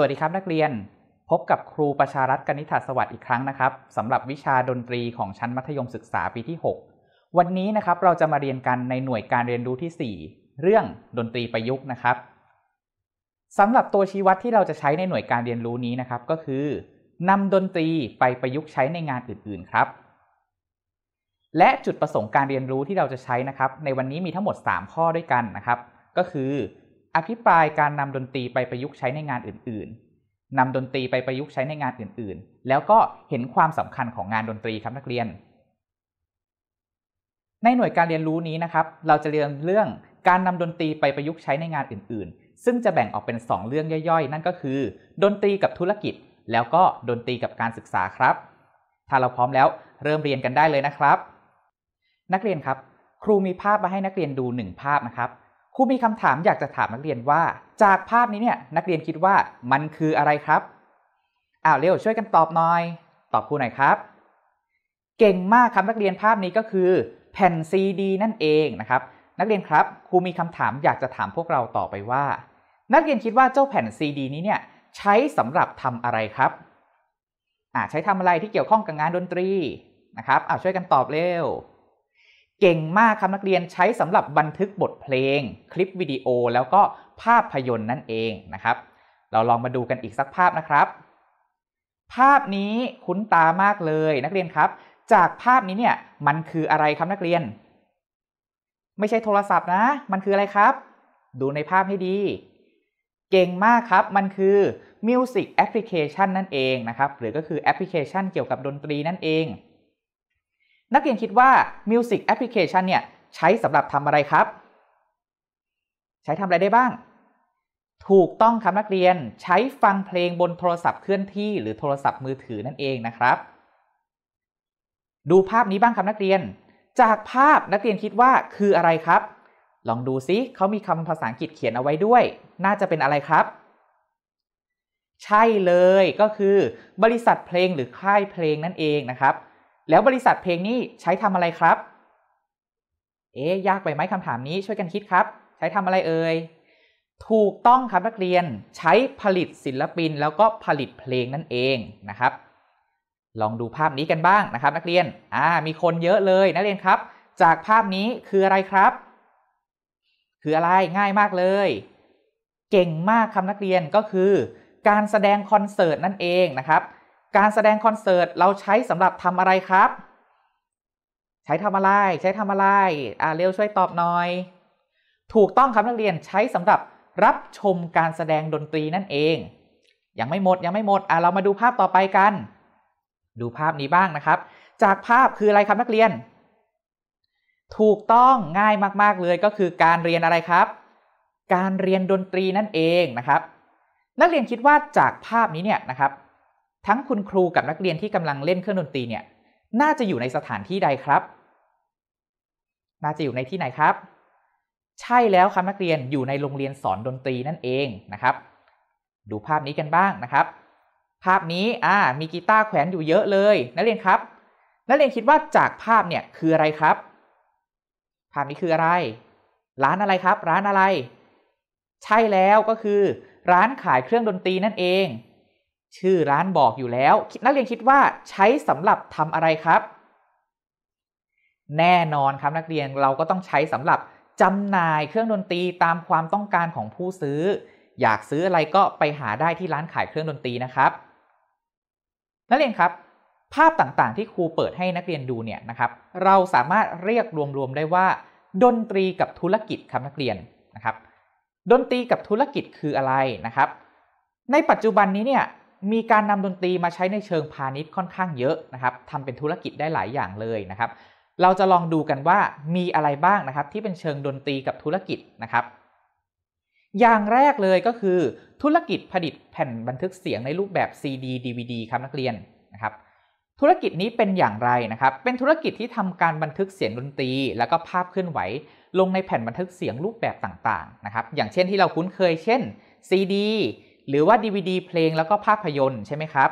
วัสดีครับนักเรียนพบกับครูประชารัฐกนิษฐสวัสดิ์อีกครั้งนะครับสำหรับวิชาดนตรีของชั้นมัธยมศึกษาปีที่ 6 วันนี้นะครับเราจะมาเรียนกันในหน่วยการเรียนรู้ที่ 4 เรื่องดนตรีประยุกต์นะครับสำหรับตัวชี้วัดที่เราจะใช้ในหน่วยการเรียนรู้นี้นะครับก็คือนำดนตรีไปประยุกต์ใช้ในงานอื่น ๆครับ และจุดประสงค์การเรียนรู้ที่เราจะใช้นะครับในวันนี้มีทั้งหมด 3 ข้อด้วยกันนะครับ ก็คืออภิปรายการนำดนตรีไปประยุกต์ใช้ในงานอื่น ๆ นำดนตรีไปประยุกต์ใช้ในงานอื่น ๆ แล้วก็เห็นความสำคัญของงานดนตรีครับนักเรียน ในหน่วยการเรียนรู้นี้นะครับ เราจะเรียนเรื่องการนำดนตรีไปประยุกต์ใช้ในงานอื่น ๆ ซึ่งจะแบ่งออกเป็น 2 เรื่องย่อย ๆ นั่นก็คือ ดนตรีกับธุรกิจ แล้วก็ดนตรีกับการศึกษาครับ ถ้าเราพร้อมแล้วเริ่มเรียนกันได้เลยนะครับ นักเรียนครับ ครูมีภาพมาให้นักเรียนดู 1 ภาพนะครับครูมีคำถามอยากจะถามนักเรียนว่า จากภาพนี้เนี่ย นักเรียนคิดว่ามันคืออะไรครับอ้าวเร็วช่วยกันตอบหน่อย ตอบครูหน่อยครับ เก่งมากครับนักเรียนภาพนี้ก็คือแผ่นซีดีนั่นเองนะครับ นักเรียนครับครูมีคำถามอยากจะถามพวกเราต่อไปว่า นักเรียนคิดว่าเจ้าแผ่นซีดีนี้เนี่ยใช้สำหรับทำอะไรครับอ่าใช้ทำอะไรที่เกี่ยวข้องกับงานดนตรีนะครับอ่าช่วยกันตอบเร็วเก่งมากครับนักเรียนใช้สำหรับบันทึกบทเพลง คลิปวิดีโอแล้วก็ภาพยนตร์นั่นเองนะครับ เราลองมาดูกันอีกสักภาพนะครับ ภาพนี้ คุ้นตามากเลยนักเรียนครับ จากภาพนี้เนี่ยมันคืออะไรครับนักเรียน ไม่ใช่โทรศัพท์นะ มันคืออะไรครับ ดูในภาพให้ดี เก่งมากครับมันคือ Music Application นั่นเองนะครับ หรือก็คือแอปพลิเคชันเกี่ยวกับดนตรีนั่นเองนักเรียนคิดว่า Music Application เนี่ยใช้สำหรับทำอะไรครับ ใช้ทำอะไรได้บ้าง ถูกต้องครับนักเรียนใช้ฟังเพลงบนโทรศัพท์เคลื่อนที่หรือโทรศัพท์มือถือนั่นเองนะครับ ดูภาพนี้บ้างครับนักเรียน จากภาพนักเรียนคิดว่าคืออะไรครับ ลองดูซิเขามีคำภาษาอังกฤษเขียนเอาไว้ด้วย น่าจะเป็นอะไรครับ ใช่เลยก็คือ บริษัทเพลงหรือค่ายเพลงนั่นเองนะครับแล้วบริษัทเพลงนี้ ใช้ทำอะไรครับ เอ๊ยากไปไหมคำถามนี้ ช่วยกันคิดครับ ใช้ทำอะไรเอ่ยถูกต้องครับนักเรียนใช้ผลิตศิลปินแล้วก็ผลิตเพลงนั่นเองนะครับ ลองดูภาพนี้กันบ้างนะครับ นักเรียนอ่า มีคนเยอะเลย นักเรียนครับ จากภาพนี้คืออะไรครับ คืออะไรง่ายมากเลย เก่งมากครับนักเรียนก็คือการแสดงคอนเสิร์ตนั่นเองนะครับการแสดงคอนเสิร์ต เราใช้สำหรับทำอะไรครับ ใช้ทำอะไร ใช้ทำอะไรอ่าเร็วช่วยตอบหน่อย ถูกต้องครับนักเรียนใช้สำหรับรับชมการแสดงดนตรีนั่นเอง ยังไม่หมดยังไม่หมดอ่าเรามาดูภาพต่อไปกัน ดูภาพนี้บ้างนะครับ จากภาพคืออะไรครับนักเรียน ถูกต้องง่ายมากๆเลยก็คือการเรียนอะไรครับ การเรียนดนตรีนั่นเองนะครับ นักเรียนคิดว่าจากภาพนี้เนี่ยนะครับทั้งคุณครูกับนักเรียนที่กำลังเล่นเครื่องดนตรีเนี่ย น่าจะอยู่ในสถานที่ใดครับ น่าจะอยู่ในที่ไหนครับ ใช่แล้วครับนักเรียนอยู่ในโรงเรียนสอนดนตรีนั่นเองนะครับ ดูภาพนี้กันบ้างนะครับ ภาพนี้อ่า มีกีตาร์แขวนอยู่เยอะเลย นักเรียนครับ นักเรียนคิดว่าจากภาพเนี่ยคืออะไรครับ ภาพนี้คืออะไร ร้านอะไรครับ ร้านอะไร ใช่แล้วก็คือร้านขายเครื่องดนตรีนั่นเองชื่อร้านบอกอยู่แล้ว นักเรียนคิดว่าใช้สำหรับทำอะไรครับ แน่นอนครับนักเรียนเราก็ต้องใช้สำหรับจำหน่ายเครื่องดนตรีตามความต้องการของผู้ซื้อ อยากซื้ออะไรก็ไปหาได้ที่ร้านขายเครื่องดนตรีนะครับ นักเรียนครับ ภาพต่างๆ ที่ครูเปิดให้นักเรียนดูเนี่ยนะครับ เราสามารถเรียกรวม ๆ ได้ว่า ดนตรีกับธุรกิจครับนักเรียนนะครับ ดนตรีกับธุรกิจคืออะไรนะครับ ในปัจจุบันนี้เนี่ยมีการนำดนตรีมาใช้ในเชิงพาณิชย์ค่อนข้างเยอะนะครับทำเป็นธุรกิจได้หลายอย่างเลยนะครับ เราจะลองดูกันว่ามีอะไรบ้างนะครับที่เป็นเชิงดนตรีกับธุรกิจนะครับ อย่างแรกเลยก็คือธุรกิจผลิตแผ่นบันทึกเสียงในรูปแบบ CD DVD ครับนักเรียนนะครับ ธุรกิจนี้เป็นอย่างไรนะครับ เป็นธุรกิจที่ทำการบันทึกเสียงดนตรี แล้วก็ภาพเคลื่อนไหวลงในแผ่นบันทึกเสียงรูปแบบต่างๆนะครับ อย่างเช่นที่เราคุ้นเคย เช่น CD หรือว่า DVD เพลงแล้วก็ภาพยนตร์ใช่ไหมครับ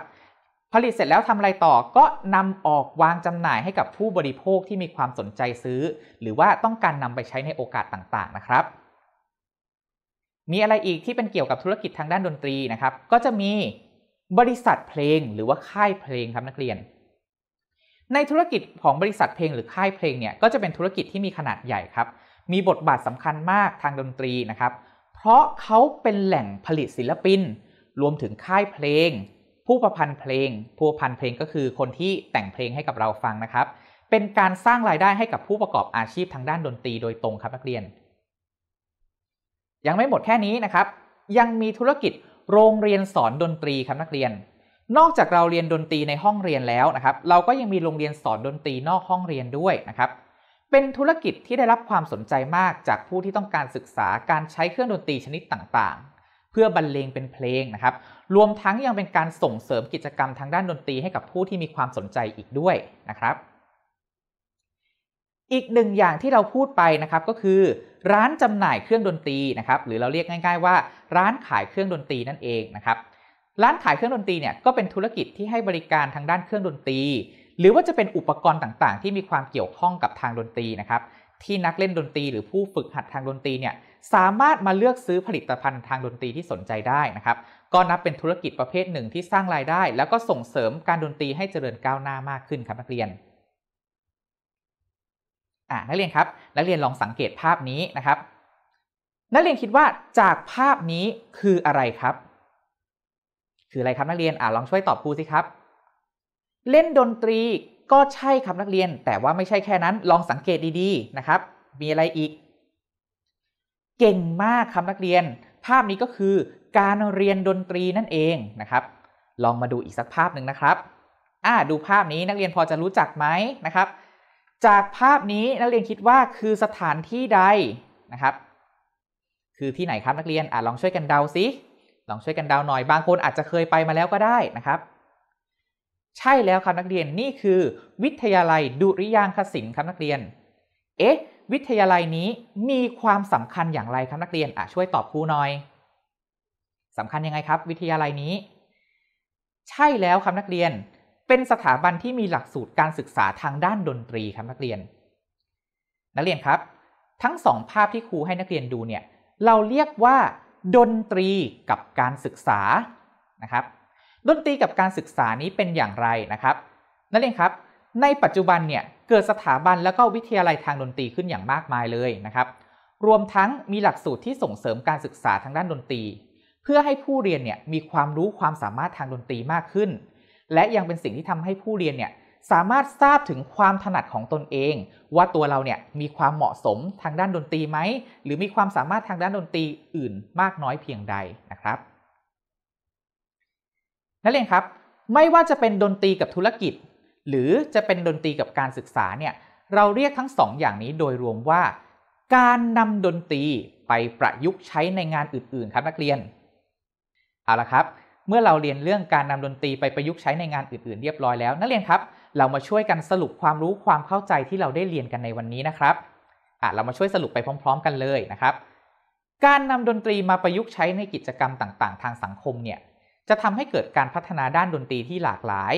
ผลิตเสร็จแล้วทำอะไรต่อก็นำออกวางจำหน่ายให้กับผู้บริโภคที่มีความสนใจซื้อ หรือว่าต้องการนำไปใช้ในโอกาสต่างๆนะครับ มีอะไรอีกที่เป็นเกี่ยวกับธุรกิจทางด้านดนตรีนะครับ ก็จะมีบริษัทเพลง หรือว่าค่ายเพลงครับนักเรียน ในธุรกิจของบริษัทเพลงหรือค่ายเพลงเนี่ยก็จะเป็นธุรกิจที่มีขนาดใหญ่ครับ มีบทบาทสำคัญมากทางดนตรีนะครับเพราะเขาเป็นแหล่งผลิตศิลปิน รวมถึงค่ายเพลง ผู้ประพันธ์เพลง ผู้ประพันธ์เพลงก็คือคนที่แต่งเพลงให้กับเราฟังนะครับ เป็นการสร้างรายได้ให้กับผู้ประกอบอาชีพทางด้านดนตรีโดยตรงครับนักเรียนยังไม่หมดแค่นี้นะครับ ยังมีธุรกิจโรงเรียนสอนดนตรีครับนักเรียน นอกจากเราเรียนดนตรีในห้องเรียนแล้วนะครับ เราก็ยังมีโรงเรียนสอนดนตรีนอกห้องเรียนด้วยนะครับเป็นธุรกิจที่ได้รับความสนใจมากจากผู้ที่ต้องการศึกษาการใช้เครื่องดนตรีชนิดต่างๆ เพื่อบรรเลงเป็นเพลงนะครับ รวมทั้งยังเป็นการส่งเสริมกิจกรรมทางด้านดนตรีให้กับผู้ที่มีความสนใจอีกด้วยนะครับ อีกหนึ่งอย่างที่เราพูดไปนะครับก็คือร้านจำหน่ายเครื่องดนตรีนะครับ หรือเราเรียกง่ายๆว่าร้านขายเครื่องดนตรีนั่นเองนะครับ ร้านขายเครื่องดนตรีเนี่ยก็เป็นธุรกิจที่ให้บริการทางด้านเครื่องดนตรีหรือว่าจะเป็นอุปกรณ์ต่าง ๆ ที่มีความเกี่ยวข้องกับทางดนตรีนะครับ ที่นักเล่นดนตรีหรือผู้ฝึกหัดทางดนตรีเนี่ยสามารถมาเลือกซื้อผลิตภัณฑ์ทางดนตรีที่สนใจได้นะครับ ก็นับเป็นธุรกิจประเภทหนึ่งที่สร้างรายได้ แล้วก็ส่งเสริมการดนตรีให้เจริญก้าวหน้ามากขึ้นครับนักเรียนอ่านักเรียนครับ นักเรียนลองสังเกตภาพนี้นะครับ นักเรียนคิดว่าจากภาพนี้คืออะไรครับคืออะไรครับนักเรียนอ่าลองช่วยตอบครูสิครับเล่นดนตรีก็ใช่ครับนักเรียนแต่ว่าไม่ใช่แค่นั้นลองสังเกตดีๆนะครับ มีอะไรอีก เก่งมากครับนักเรียน ภาพนี้ก็คือการเรียนดนตรีนั่นเองนะครับ ลองมาดูอีกสักภาพหนึ่งนะครับ อ่าดูภาพนี้นักเรียนพอจะรู้จักไหมนะครับ จากภาพนี้นักเรียนคิดว่าคือสถานที่ใดนะครับ คือที่ไหนครับนักเรียนอ่าลองช่วยกันเดาซิ ลองช่วยกันเดาหน่อยบางคนอาจจะเคยไปมาแล้วก็ได้นะครับใช่แล้วครับนักเรียนนี่คือวิทยาลัยดุริยางคศิลป์ครับนักเรียน เอ๊ะวิทยาลัยนี้มีความสำคัญอย่างไรครับนักเรียนอ่ะช่วยตอบครูหน่อย สำคัญยังไงครับ วิทยาลัยนี้ ใช่แล้วครับนักเรียน เป็นสถาบันที่มีหลักสูตรการศึกษาทางด้านดนตรีครับนักเรียน นักเรียนครับ ทั้งสองภาพที่ครูให้นักเรียนดูเนี่ยเราเรียกว่า ดนตรีกับการศึกษานะครับดนตรีกับการศึกษานี้เป็นอย่างไรนะครับ นั่นเองครับในปัจจุบันเนี่ยเกิดสถาบันแล้วก็วิทยาลัยทางดนตรีขึ้นอย่างมากมายเลยนะครับ รวมทั้งมีหลักสูตรที่ส่งเสริมการศึกษาทางด้านดนตรี เพื่อให้ผู้เรียนเนี่ยมีความรู้ความสามารถทางดนตรีมากขึ้น และยังเป็นสิ่งที่ทำให้ผู้เรียนเนี่ยสามารถทราบถึงความถนัดของตนเอง ว่าตัวเราเนี่ยมีความเหมาะสมทางด้านดนตรีไหมหรือมีความสามารถทางด้านดนตรีอื่น มากน้อยเพียงใดนะครับนักเรียนครับไม่ว่าจะเป็นดนตรีกับธุรกิจ หรือจะเป็นดนตรีกับการศึกษาเนี่ยเราเรียกทั้งสองอย่างนี้โดยรวมว่า การนำดนตรีไปประยุกต์ใช้ในงานอื่นๆครับนักเรียนเอาละครับ เมื่อเราเรียนเรื่องการนำดนตรีไปประยุกต์ใช้ในงานอื่น ๆ เรียบร้อยแล้วนักเรียนครับเรามาช่วยกันสรุปความรู้ความเข้าใจที่เราได้เรียนกันในวันนี้นะครับอ่ะเรามาช่วยสรุปไปพร้อม ๆ กันเลยนะครับ การนำดนตรีมาประยุกต์ใช้ในกิจกรรมต่างๆทางสังคมเนี่ยจะทำให้เกิดการพัฒนาด้านดนตรีที่หลากหลาย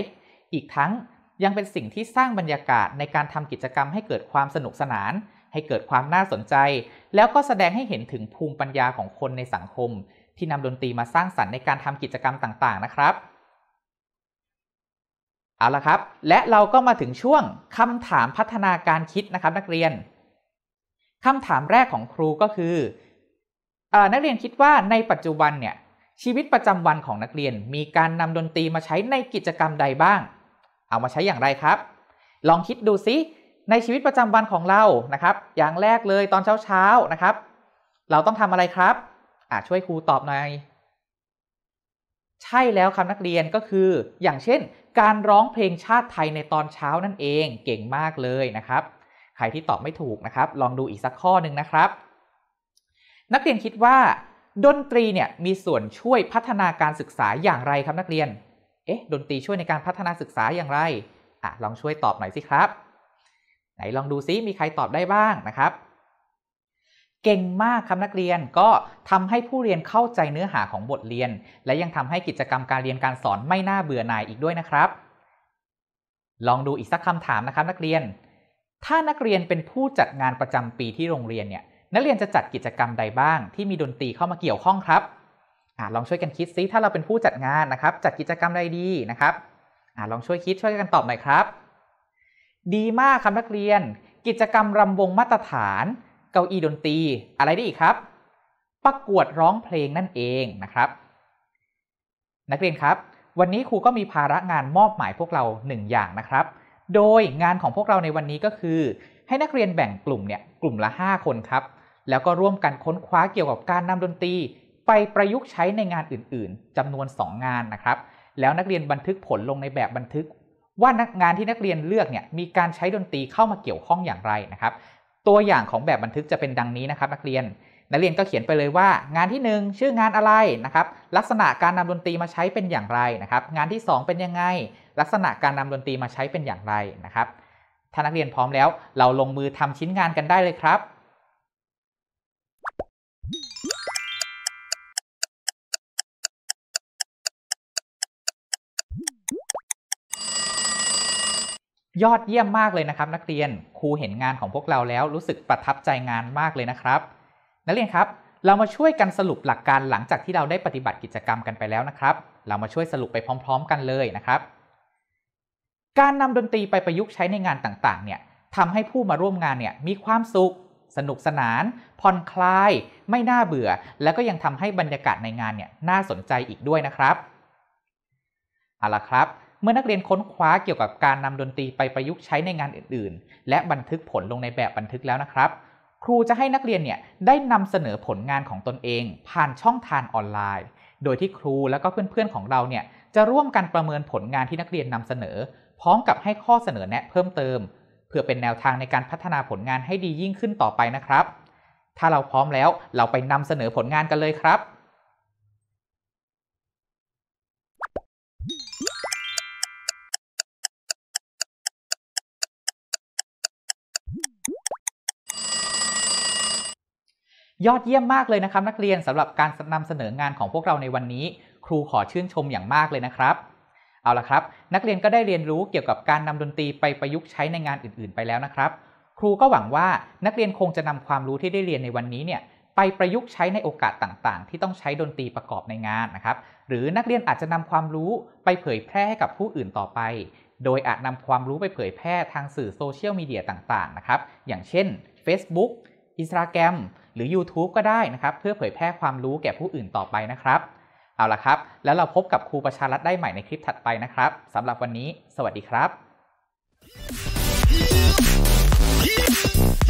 อีกทั้งยังเป็นสิ่งที่สร้างบรรยากาศในการทำกิจกรรมให้เกิดความสนุกสนาน ให้เกิดความน่าสนใจ แล้วก็แสดงให้เห็นถึงภูมิปัญญาของคนในสังคม ที่นำดนตรีมาสร้างสรรค์ในการทำกิจกรรมต่างๆ นะครับ เอาละครับ และเราก็มาถึงช่วงคำถามพัฒนาการคิดนะครับนักเรียน คำถามแรกของครูก็คืออนักเรียนคิดว่าในปัจจุบันเนี่ยชีวิตประจำวันของนักเรียนมีการนำดนตรีมาใช้ในกิจกรรมใดบ้าง เอามาใช้อย่างไรครับ ลองคิดดูซิ ในชีวิตประจำวันของเรานะครับ อย่างแรกเลยตอนเช้าๆนะครับ เราต้องทำอะไรครับอ่าช่วยครูตอบหน่อย ใช่แล้วครับนักเรียนก็คือ อย่างเช่น การร้องเพลงชาติไทยในตอนเช้านั่นเอง เก่งมากเลยนะครับ ใครที่ตอบไม่ถูกนะครับ ลองดูอีกสักข้อหนึ่งนะครับ นักเรียนคิดว่าดนตรีเนี่ยมีส่วนช่วยพัฒนาการศึกษาอย่างไรครับ นักเรียน เอ๊ะดนตรีช่วยในการพัฒนาศึกษาอย่างไรอ่ะลองช่วยตอบหน่อยสิครับ ไหนลองดูซิมีใครตอบได้บ้างนะครับ เก่งมากครับนักเรียนก็ทำให้ผู้เรียนเข้าใจเนื้อหาของบทเรียน และยังทำให้กิจกรรมการเรียนการสอนไม่น่าเบื่อหน่ายอีกด้วยนะครับ ลองดูอีกสักคำถามนะครับนักเรียน ถ้านักเรียนเป็นผู้จัดงานประจำปีที่โรงเรียนเนี่ยนักเรียนจะจัดกิจกรรมใดบ้างที่มีดนตรีเข้ามาเกี่ยวข้องครับอลองช่วยกันคิดซิถ้าเราเป็นผู้จัดงานนะครับ จัดกิจกรรมใดดีนะครับอลองช่วยคิดช่วยกันตอบหน่อยครับ ดีมากครับนักเรียน กิจกรรมรำวงมาตรฐานเก้าอี้ดนตรีอะไรได้อีกครับ ประกวดร้องเพลงนั่นเองนะครับ นักเรียนครับ วันนี้ครูก็มีภาระงานมอบหมายพวกเราหนึ่งอย่างนะครับ โดยงานของพวกเราในวันนี้ก็คือ ให้นักเรียนแบ่งกลุ่มเนี่ยกลุ่มละ 5 คนครับแล้วก็ร่วมกันค้นคว้าเกี่ยวกับการนำดนตรีไปประยุกต์ใช้ในงานอื่น ๆ จำนวน 2 งานนะครับ แล้วนักเรียนบันทึกผลลงในแบบบันทึก ว่านักงานที่นักเรียนเลือกเนี่ยมีการใช้ดนตรีเข้ามาเกี่ยวข้องอย่างไรนะครับ ตัวอย่างของแบบบันทึกจะเป็นดังนี้นะครับ นักเรียน นักเรียนก็เขียนไปเลยว่า งานที่ 1 ชื่องานอะไรนะครับ ลักษณะการนำดนตรีมาใช้เป็นอย่างไรนะครับ งานที่2เป็นยังไงลักษณะการนำดนตรีมาใช้เป็นอย่างไรนะครับถ้านักเรียนพร้อมแล้ว เราลงมือทำชิ้นงานกันได้เลยครับยอดเยี่ยมมากเลยนะครับ นักเรียนครูเห็นงานของพวกเราแล้วรู้สึกประทับใจงานมากเลยนะครับ นักเรียนครับเรามาช่วยกันสรุปหลักการหลังจากที่เราได้ปฏิบัติกิจกรรมกันไปแล้วนะครับ เรามาช่วยสรุปไปพร้อม ๆ กันเลยนะครับ การนำดนตรีไปประยุกต์ใช้ในงานต่างๆ เนี่ยทำให้ผู้มาร่วมงานเนี่ยมีความสุข สนุกสนานผ่อนคลาย ไม่น่าเบื่อ แล้วก็ยังทำให้บรรยากาศในงานเนี่ยน่าสนใจอีกด้วยนะครับเอาละครับเมื่อนักเรียนค้นคว้าเกี่ยวกับการนำดนตรีไปประยุกต์ใช้ในงานอื่น ๆ และบันทึกผลลงในแบบบันทึกแล้วนะครับ ครูจะให้นักเรียนเนี่ยได้นำเสนอผลงานของตนเอง ผ่านช่องทางออนไลน์ โดยที่ครูและก็เพื่อน ๆ ของเราเนี่ยจะร่วมกันประเมินผลงานที่นักเรียนนำเสนอ พร้อมกับให้ข้อเสนอแนะเพิ่มเติม เพื่อเป็นแนวทางในการพัฒนาผลงานให้ดียิ่งขึ้นต่อไปนะครับ ถ้าเราพร้อมแล้วเราไปนำเสนอผลงานกันเลยครับยอดเยี่ยมมากเลยนะครับนักเรียนสำหรับการนำเสนองานของพวกเราในวันนี้ ครูขอชื่นชมอย่างมากเลยนะครับเอาละครับนักเรียนก็ได้เรียนรู้เกี่ยวกับการนำดนตรีไปประยุกต์ใช้ในงานอื่น ๆ ไปแล้วนะครับครูก็หวังว่านักเรียนคงจะนำความรู้ที่ได้เรียนในวันนี้เนี่ยไปประยุกต์ใช้ในโอกาสต่าง ๆ ที่ต้องใช้ดนตรีประกอบในงานนะครับหรือนักเรียนอาจจะนำความรู้ไปเผยแพร่ให้กับผู้อื่นต่อไป โดยอาจนำความรู้ไปเผยแพร่ทางสื่อโซเชียลมีเดียต่าง ๆ นะครับอย่างเช่น Facebook Instagram รือ YouTube ก็ได้นะครับ เพื่อเผยแพร่ความรู้แก่ผู้อื่นต่อไปนะครับ เอาละครับ แล้วเราพบกับครูประชารัฐได้ใหม่ในคลิปถัดไปนะครับสำหรับวันนี้ สวัสดีครับ